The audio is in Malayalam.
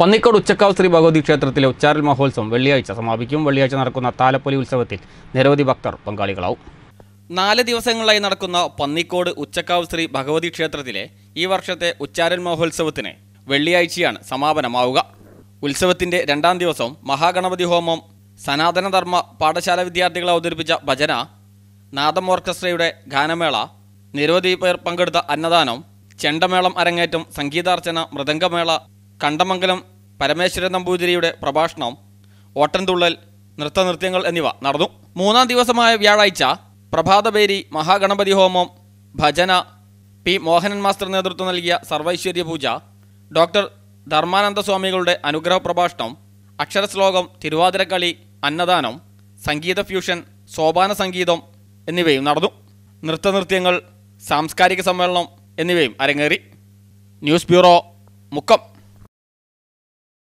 പന്നിക്കോട് ഉച്ചക്കാവ് ശ്രീ ഭഗവതി ക്ഷേത്രത്തിലെ ഉച്ചാരൽ മഹോത്സവം വെള്ളിയാഴ്ച സമാപിക്കും വെള്ളിയാഴ്ച നടക്കുന്ന താലപ്പൊലി ഉത്സവത്തിൽ നിരവധി ഭക്തർ പങ്കാളികളാവും നാല് ദിവസങ്ങളായി നടക്കുന്ന പന്നിക്കോട് ഉച്ചക്കാവ് ശ്രീ ഭഗവതി ക്ഷേത്രത്തിലെ ഈ വർഷത്തെ ഉച്ചാരൽ മഹോത്സവത്തിന് വെള്ളിയാഴ്ചയാണ് സമാപനമാവുക ഉത്സവത്തിന്റെ രണ്ടാം ദിവസം മഹാഗണപതി ഹോമം സനാതനധർമ്മ പാഠശാല വിദ്യാർത്ഥികൾ അവതരിപ്പിച്ച ഭജന നാദം ഓർക്കസ്ട്രയുടെ ഗാനമേള നിരവധി പേർ പങ്കെടുത്ത അന്നദാനം ചെണ്ടമേളം അരങ്ങേറ്റം സംഗീതാർച്ചന മൃദംഗമേള കണ്ടമംഗലം പരമേശ്വരൻ നമ്പൂതിരിയുടെ പ്രഭാഷണം ഓട്ടൻതുള്ളൽ നൃത്തനൃത്യങ്ങൾ എന്നിവ നടന്നു മൂന്നാം ദിവസമായ വ്യാഴാഴ്ച പ്രഭാതഭേരി മഹാഗണപതി ഹോമം ഭജന പി മോഹനൻ മാസ്റ്റർ നേതൃത്വം നൽകിയ സർവൈശ്വര്യ പൂജ ഡോക്ടർ ധർമാനന്ദ സ്വാമികളുടെ അനുഗ്രഹ പ്രഭാഷണം അക്ഷരശ്ലോകം തിരുവാതിരക്കളി അന്നദാനം സംഗീത ഫ്യൂഷൻ സോപാന സംഗീതം എന്നിവയും നടന്നു നൃത്തനൃത്യങ്ങൾ സാംസ്കാരിക സമ്മേളനം എന്നിവയും അരങ്ങേറി ന്യൂസ് ബ്യൂറോ മുക്കം